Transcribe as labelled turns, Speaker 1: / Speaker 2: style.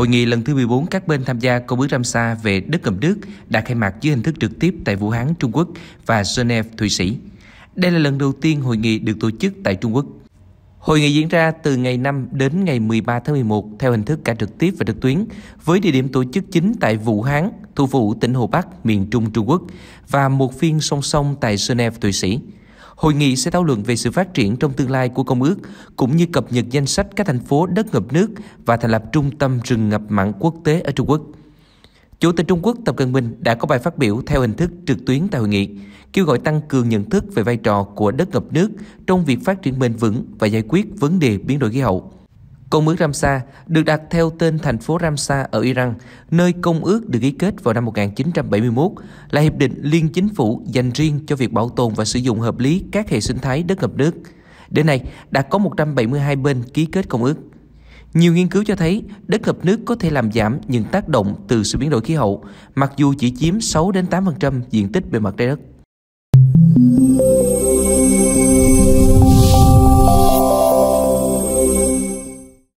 Speaker 1: Hội nghị lần thứ 14 các bên tham gia công ước Ramsar về đất cầm Đức đã khai mạc dưới hình thức trực tiếp tại Vũ Hán, Trung Quốc và Geneva, Thụy Sĩ. Đây là lần đầu tiên hội nghị được tổ chức tại Trung Quốc. Hội nghị diễn ra từ ngày 5 đến ngày 13 tháng 11 theo hình thức cả trực tiếp và trực tuyến, với địa điểm tổ chức chính tại Vũ Hán, thủ phủ tỉnh Hồ Bắc, miền Trung Trung Quốc và một phiên song song tại Geneva, Thụy Sĩ. Hội nghị sẽ thảo luận về sự phát triển trong tương lai của công ước, cũng như cập nhật danh sách các thành phố đất ngập nước và thành lập trung tâm rừng ngập mặn quốc tế ở Trung Quốc. Chủ tịch Trung Quốc Tập Cận Bình đã có bài phát biểu theo hình thức trực tuyến tại hội nghị, kêu gọi tăng cường nhận thức về vai trò của đất ngập nước trong việc phát triển bền vững và giải quyết vấn đề biến đổi khí hậu. Công ước Ramsar được đặt theo tên thành phố Ramsar ở Iran, nơi công ước được ký kết vào năm 1971 là hiệp định liên chính phủ dành riêng cho việc bảo tồn và sử dụng hợp lý các hệ sinh thái đất ngập nước. Đến nay, đã có 172 bên ký kết công ước. Nhiều nghiên cứu cho thấy đất ngập nước có thể làm giảm những tác động từ sự biến đổi khí hậu, mặc dù chỉ chiếm 6 đến 8% diện tích bề mặt trái đất.